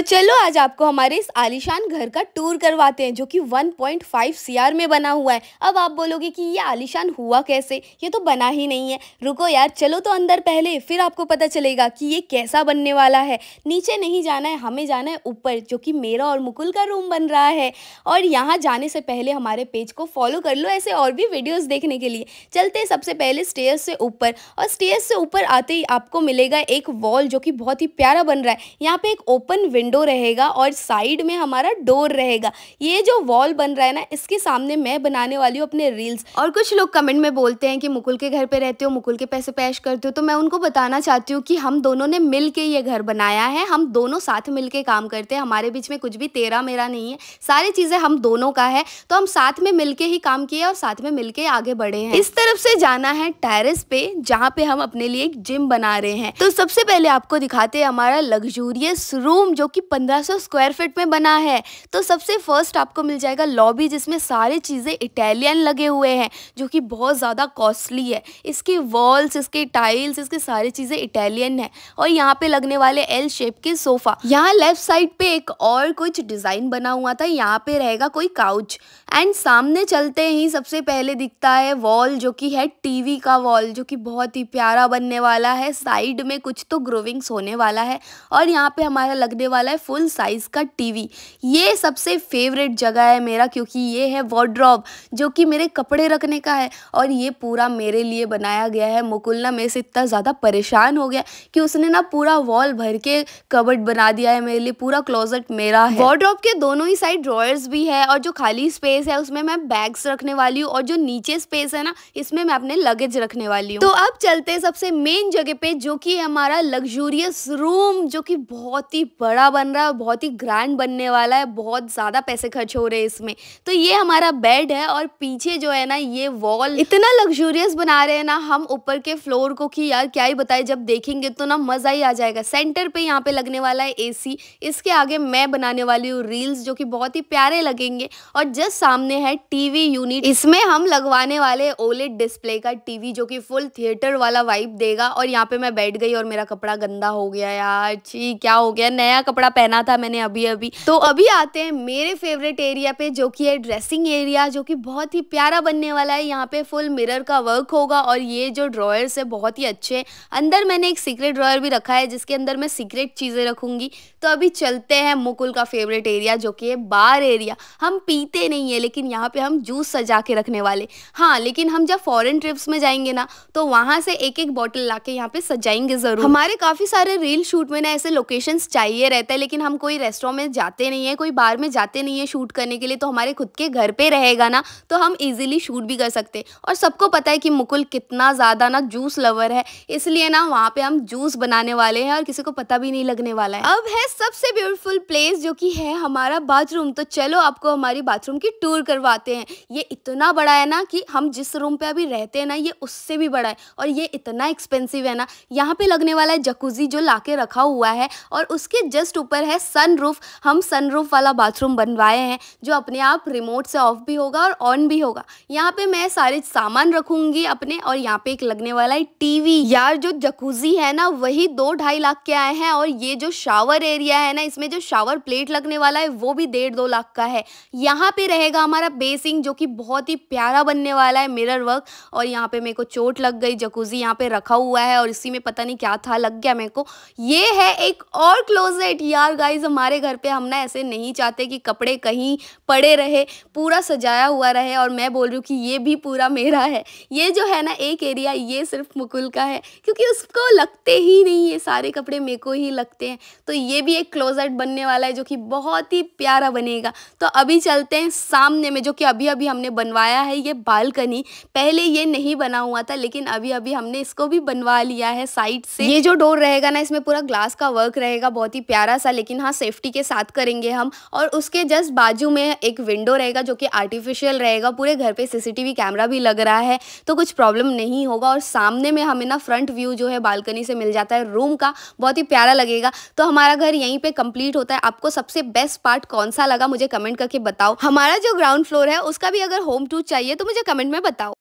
तो चलो आज आपको हमारे इस आलिशान घर का टूर करवाते हैं जो कि 1.5 सीआर में बना हुआ है अब आप बोलोगे कि ये आलिशान हुआ कैसे ये तो बना ही नहीं है रुको यार चलो तो अंदर पहले फिर आपको पता चलेगा कि ये कैसा बनने वाला है नीचे नहीं जाना है हमें जाना है ऊपर जो कि मेरा और मुकुल का रूम बन रहा है और यहाँ जाने से पहले हमारे पेज को फॉलो कर लो ऐसे और भी वीडियोज़ देखने के लिए चलते सबसे पहले स्टेयर से ऊपर और स्टेयर से ऊपर आते ही आपको मिलेगा एक वॉल जो कि बहुत ही प्यारा बन रहा है यहाँ पर एक ओपन विंडो विंडो रहेगा और साइड में हमारा डोर रहेगा ये जो वॉल बन रहा है ना इसके सामने मैं बनाने वाली हूँ अपने रील्स और कुछ लोग कमेंट में बोलते हैं कि मुकुल के घर पे रहते हो मुकुल के पैसे पैश करते हो तो मैं उनको बताना चाहती हूँ कि हम दोनों ने मिल के ये घर बनाया है हम दोनों साथ मिल के काम करते हैं हमारे बीच में कुछ भी तेरा मेरा नहीं है सारी चीज़ें हम दोनों का है तो हम साथ में मिल के ही काम किए और साथ में मिल के आगे बढ़े हैं इस तरफ से जाना है टेरिस पे जहाँ पे हम अपने लिए एक जिम बना रहे हैं तो सबसे पहले आपको दिखाते हैं हमारा लग्जूरियस रूम जो कि कि 1500 स्क्वायर फीट में बना है तो सबसे फर्स्ट आपको मिल जाएगा लॉबी जिसमें सारी चीज़ें इटालियन लगे हुए हैं जो कि बहुत ज़्यादा कॉस्टली है इसकी वॉल्स इसके टाइल्स इसके सारी चीज़ें इटालियन है और यहाँ पे लगने वाले एल शेप के सोफ़ा यहाँ लेफ्ट साइड पे एक और कुछ डिज़ाइन बना हुआ था यहाँ पे रहेगा कोई काउच एंड सामने चलते ही सबसे पहले दिखता है वॉल जो कि है टीवी का वॉल जो कि बहुत ही प्यारा बनने वाला है साइड में कुछ तो ग्रोविंग्स होने वाला है और यहाँ पे हमारा लगने वाला वाला है फुल साइज़ का टीवी ये सबसे फेवरेट जगह है मेरा क्योंकि ये है वॉड्रॉब जो कि मेरे कपड़े रखने का है और ये पूरा मेरे लिए बनाया गया है मुकुल ना मेरे से इतना ज़्यादा परेशान हो गया कि उसने ना पूरा वॉल भर के कबर्ड बना दिया है मेरे लिए पूरा क्लोजेट मेरा है वॉड्रॉब के दोनों ही साइड ड्रॉयर्स भी है और जो खाली स्पेस है उसमें मैं बैग्स रखने वाली हूँ और जो नीचे स्पेस है ना इसमें मैं अपने लगेज रखने वाली हूँ तो अब चलते हैं सबसे मेन जगह पे जो कि हमारा लग्जूरियस रूम जो कि बहुत ही बड़ा बड़ा बन रहा है बहुत ही ग्रैंड बनने वाला है बहुत ज़्यादा पैसे खर्च हो रहे हैं इसमें तो ये हमारा बेड है और पीछे जो है ना ये वॉल इतना लग्जूरियस बना रहे हैं ना हम ऊपर के फ्लोर को कि यार क्या ही बताए जब देखेंगे तो ना मज़ा ही आ जाएगा सेंटर पे यहाँ पे लगने वाला है एसी इसके आगे मैं बनाने वाली हूँ रील्स जो कि बहुत ही प्यारे लगेंगे और जस्ट सामने है टीवी यूनिट इसमें हम लगवाने वाले ओलेट डिस्प्ले का टीवी जो कि फुल थिएटर वाला वाइब देगा और यहाँ पे मैं बैठ गई और मेरा कपड़ा गंदा हो गया यार छी क्या हो गया नया कपड़ा कपड़ा पहना था मैंने अभी अभी तो अभी आते हैं मेरे फेवरेट एरिया पे जो कि है ड्रेसिंग एरिया जो कि बहुत ही प्यारा बनने वाला है यहाँ पे फुल मिरर का वर्क होगा और ये जो ड्रॉयर्स है बहुत ही अच्छे हैं अंदर मैंने एक सीक्रेट ड्रॉयर भी रखा है जिसके अंदर मैं सीक्रेट चीज़ें रखूंगी तो अभी चलते हैं मुकुल का फेवरेट एरिया जो कि है बार एरिया हम पीते नहीं है लेकिन यहाँ पे हम जूस सजा के रखने वाले हाँ लेकिन हम जब फॉरेन ट्रिप्स में जाएंगे ना तो वहां से एक एक बॉटल ला के यहाँ पे सजाएंगे ज़रूर हमारे काफ़ी सारे रील शूट में ना ऐसे लोकेशंस चाहिए रहते रहता है लेकिन हम कोई रेस्टोरेंट में जाते नहीं है कोई बार में जाते नहीं है शूट करने के लिए तो हमारे खुद के घर पे रहेगा ना तो हम इजीली शूट भी कर सकते हैं और सबको पता है कि मुकुल कितना ज़्यादा ना जूस लवर है इसलिए ना वहाँ पर हम जूस बनाने वाले हैं और किसी को पता भी नहीं लगने वाला है अब है सबसे ब्यूटिफुल प्लेस जो कि है हमारा बाथरूम तो चलो आपको हमारी बाथरूम की टूर करवाते हैं ये इतना बड़ा है ना कि हम जिस रूम पे अभी रहते हैं ना ये उससे भी बड़ा है और ये इतना एक्सपेंसिव है ना यहाँ पे लगने वाला है जकूजी जो लाके रखा हुआ है और उसके जस्ट ऊपर है सनरूफ हम सनरूफ वाला बाथरूम बनवाए हैं जो अपने आप रिमोट से ऑफ भी होगा और ऑन भी होगा यहाँ पे मैं सारे सामान रखूंगी अपने और यहाँ पे एक लगने वाला है टीवी यार जो जकूजी है ना वही दो ढाई लाख के आए हैं और ये जो शावर एरिया है ना इसमें जो शावर प्लेट लगने वाला है वो भी डेढ़ दो लाख का है यहाँ पे रहेगा हमारा बेसिंग जो कि बहुत ही प्यारा बनने वाला है मिरर वर्क और यहाँ पे मेरे को चोट लग गई जकूजी यहाँ पे रखा हुआ है और इसी में पता नहीं क्या था लग गया मेरे को ये है एक और क्लोजेट यार गाइज हमारे घर पे हम ना ऐसे नहीं चाहते कि कपड़े कहीं पड़े रहे पूरा सजाया हुआ रहे और मैं बोल रही हूँ कि ये भी पूरा मेरा है ये जो है ना एक एरिया ये सिर्फ मुकुल का है क्योंकि उसको लगते ही नहीं ये सारे कपड़े मेरे को ही लगते हैं तो ये भी एक क्लोजेट बनने वाला है जो कि बहुत ही प्यारा बनेगा तो अभी चलते हैं सामने में जो कि अभी अभी हमने बनवाया है ये बालकनी पहले ये नहीं बना हुआ था लेकिन अभी अभी हमने इसको भी बनवा लिया है साइड से ये जो डोर रहेगा ना इसमें पूरा ग्लास का वर्क रहेगा बहुत ही प्यारा सा लेकिन हाँ सेफ्टी के साथ करेंगे हम और उसके जस्ट बाजू में एक विंडो रहेगा जो कि आर्टिफिशियल रहेगा पूरे घर पे सीसीटीवी कैमरा भी लग रहा है तो कुछ प्रॉब्लम नहीं होगा और सामने में हमें ना फ्रंट व्यू जो है बालकनी से मिल जाता है रूम का बहुत ही प्यारा लगेगा तो हमारा घर यहीं पर कंप्लीट होता है आपको सबसे बेस्ट पार्ट कौन सा लगा मुझे कमेंट करके बताओ हमारा जो ग्राउंड फ्लोर है उसका भी अगर होम टूर चाहिए तो मुझे कमेंट में बताओ